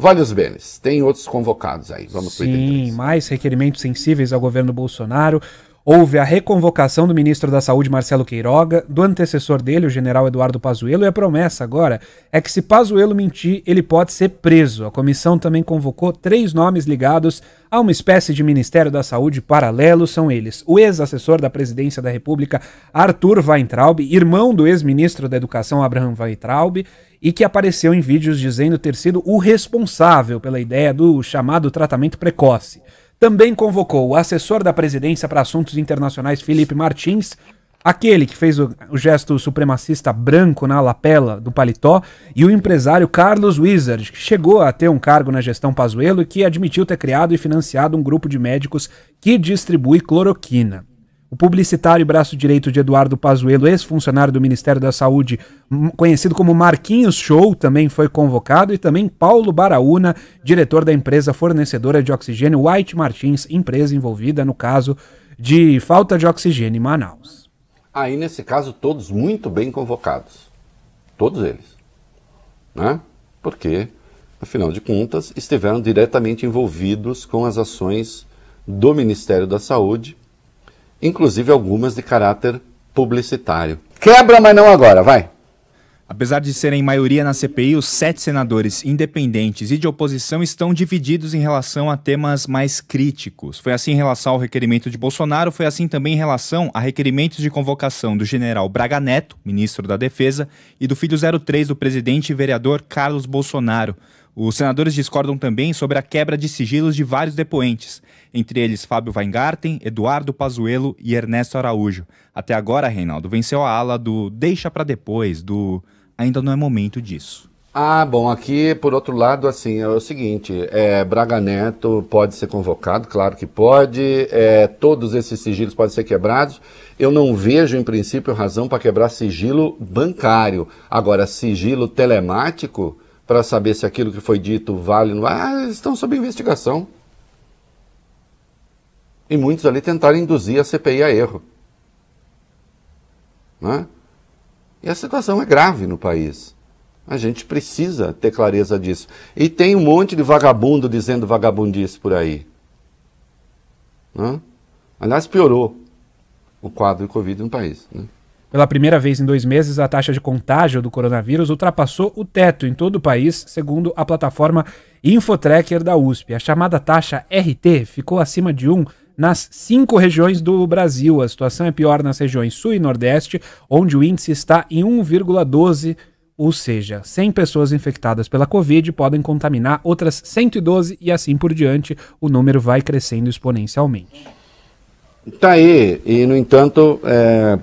Vários bens. Tem outros convocados aí. Vamos Sim, mais requerimentos sensíveis ao governo Bolsonaro. Houve a reconvocação do ministro da Saúde, Marcelo Queiroga, do antecessor dele, o general Eduardo Pazuello, e a promessa agora é que se Pazuello mentir, ele pode ser preso. A comissão também convocou três nomes ligados a uma espécie de Ministério da Saúde paralelo, são eles o ex-assessor da Presidência da República, Arthur Weintraub, irmão do ex-ministro da Educação, Abraham Weintraub, e que apareceu em vídeos dizendo ter sido o responsável pela ideia do chamado tratamento precoce também convocou o assessor da presidência para assuntos internacionais, Felipe Martins, aquele que fez o, o, gesto supremacista branco na lapela do paletó, e o empresário Carlos Wizard, que chegou a ter um cargo na gestão Pazuello e que admitiu ter criado e financiado um grupo de médicos que distribui cloroquina. O publicitário e braço direito de Eduardo Pazuello, ex-funcionário do Ministério da Saúde, conhecido como Marquinhos Show, também foi convocado, e também Paulo Baraúna, diretor da empresa fornecedora de oxigênio White Martins, empresa envolvida no caso de falta de oxigênio em Manaus. Aí, nesse caso, todos muito bem convocados. Todos eles. Né? Porque, afinal de contas, estiveram diretamente envolvidos com as ações do Ministério da Saúde inclusive algumas de caráter publicitário. Quebra, mas não agora, vai! Apesar de serem maioria na CPI, os sete senadores independentes e de oposição estão divididos em relação a temas mais críticos. Foi assim em relação ao requerimento de Bolsonaro, foi assim também em relação a requerimentos de convocação do general Braga Neto, ministro da Defesa, e do filho 03 do presidente e vereador Carlos Bolsonaro. Os senadores discordam também sobre a quebra de sigilos de vários depoentes, entre eles Fábio Weingarten, Eduardo Pazuello e Ernesto Araújo. Até agora, Reinaldo, venceu a ala do deixa para depois, do ainda não é momento disso. Ah, bom, aqui por outro lado, assim, é o seguinte: é, Braga Neto pode ser convocado, claro que pode, é, todos esses sigilos podem ser quebrados. Eu não vejo, em princípio, razão para quebrar sigilo bancário. Agora, sigilo telemático para saber se aquilo que foi dito vale ou não Ah, eles estão sob investigação. E muitos ali tentaram induzir a CPI a erro. Né? E a situação é grave no país. A gente precisa ter clareza disso. E tem um monte de vagabundo dizendo vagabundice por aí. Né? Aliás, piorou o quadro de Covid no país. Né? Pela primeira vez em dois meses, a taxa de contágio do coronavírus ultrapassou o teto em todo o país, segundo a plataforma Infotracker da USP. A chamada taxa RT ficou acima de 1 nas cinco regiões do Brasil. A situação é pior nas regiões Sul e Nordeste, onde o índice está em 1,12. Ou seja, 100 pessoas infectadas pela Covid podem contaminar outras 112 e assim por diante, o número vai crescendo exponencialmente. Tá aí, e no entanto, é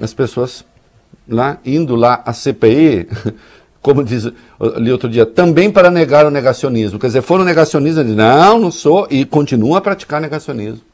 as pessoas lá indo lá à CPI, como diz ali outro dia, também para negar o negacionismo. Quer dizer, foram negacionistas, não, não sou, e continua a praticar negacionismo.